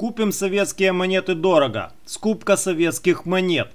Купим советские монеты дорого. Скупка советских монет.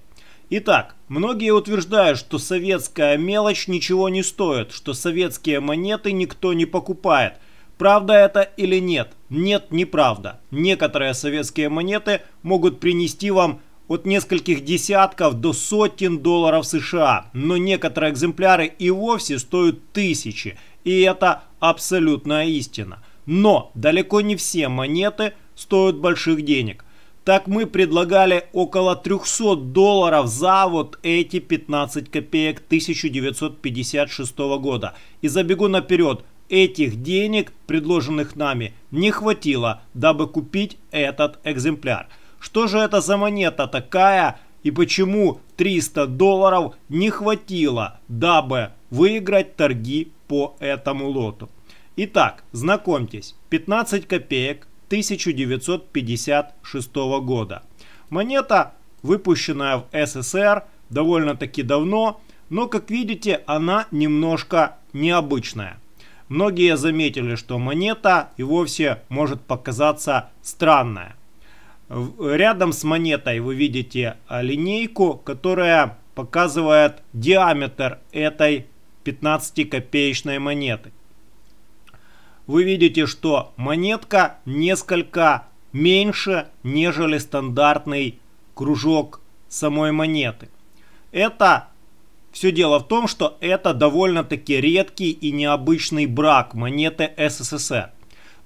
Итак, многие утверждают, что советская мелочь ничего не стоит, что советские монеты никто не покупает. Правда это или нет? Нет, неправда. Некоторые советские монеты могут принести вам от нескольких десятков до сотен долларов США, но некоторые экземпляры и вовсе стоят тысячи, и это абсолютная истина. Но далеко не все монеты – стоят больших денег. Так мы предлагали около 300 долларов за вот эти 15 копеек 1956 года. И забегу наперед, этих денег, предложенных нами, не хватило, дабы купить этот экземпляр. Что же это за монета такая и почему 300 долларов не хватило, дабы выиграть торги по этому лоту? Итак, знакомьтесь, 15 копеек 1956 года. Монета, выпущенная в СССР довольно-таки давно, но, как видите, она немножко необычная. Многие заметили, что монета и вовсе может показаться странная. Рядом с монетой вы видите а, линейку, которая показывает диаметр этой 15-копеечной монеты вы видите, что монетка несколько меньше, нежели стандартный кружок самой монеты. Это все дело в том, что это довольно-таки редкий и необычный брак монеты СССР.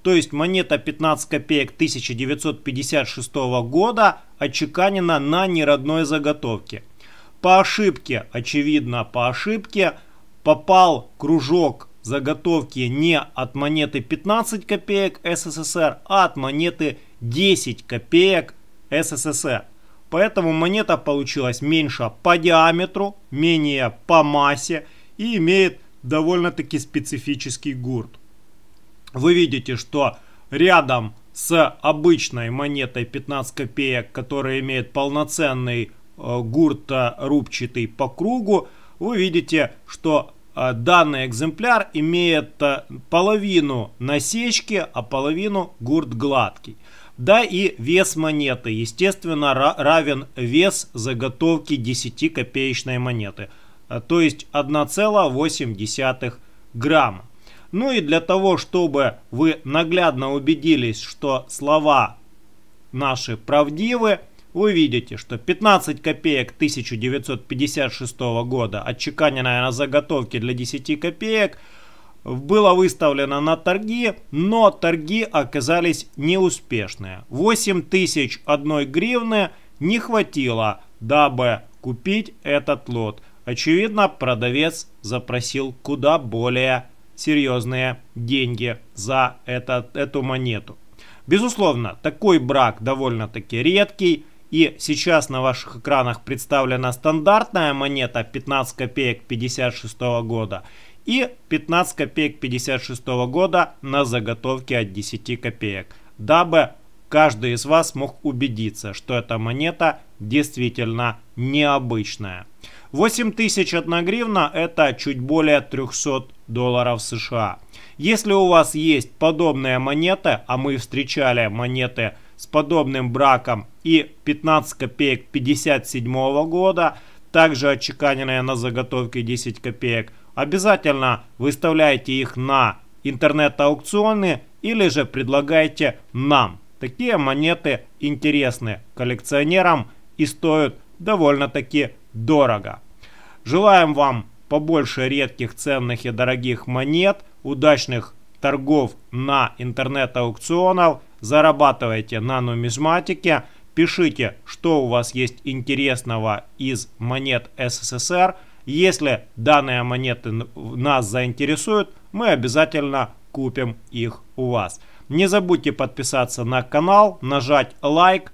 То есть монета 15 копеек 1956 года отчеканена на неродной заготовке. По ошибке, очевидно по ошибке, попал кружок заготовки не от монеты 15 копеек СССР, а от монеты 10 копеек СССР. Поэтому монета получилась меньше по диаметру, менее по массе и имеет довольно-таки специфический гурт. Вы видите, что рядом с обычной монетой 15 копеек, которая имеет полноценный э, гурт э, рубчатый по кругу, вы видите, что Э, данный экземпляр имеет э, половину насечки, а половину гурт гладкий. Да и вес монеты, естественно, равен вес заготовки 10 копеечной монеты, э, то есть 1,8 грамма. Ну и для того, чтобы вы наглядно убедились, что слова наши правдивы, вы видите, что 15 копеек 1956 года, отчеканенная на заготовке для 10 копеек, было выставлено на торги, но торги оказались неуспешные. 8 тысяч одной гривны не хватило, дабы купить этот лот. Очевидно, продавец запросил куда более серьезные деньги за этот, эту монету. Безусловно, такой брак довольно-таки редкий, и сейчас на ваших экранах представлена стандартная монета 15 копеек 56 года и 15 копеек 56 года на заготовке от 10 копеек, дабы каждый из вас мог убедиться, что эта монета действительно необычная. 81 гривна это чуть более 300 долларов США. Если у вас есть подобные монеты, а мы встречали монеты – с подобным браком и 15 копеек 57 года, также отчеканенные на заготовке 10 копеек, обязательно выставляйте их на интернет-аукционы или же предлагайте нам. Такие монеты интересны коллекционерам и стоят довольно-таки дорого. Желаем вам побольше редких, ценных и дорогих монет, удачных торгов на интернет-аукционах зарабатывайте на нумизматике, пишите, что у вас есть интересного из монет СССР. Если данные монеты нас заинтересуют, мы обязательно купим их у вас. Не забудьте подписаться на канал, нажать лайк,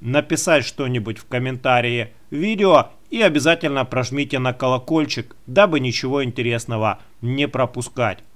написать что-нибудь в комментарии видео и обязательно прожмите на колокольчик, дабы ничего интересного не пропускать.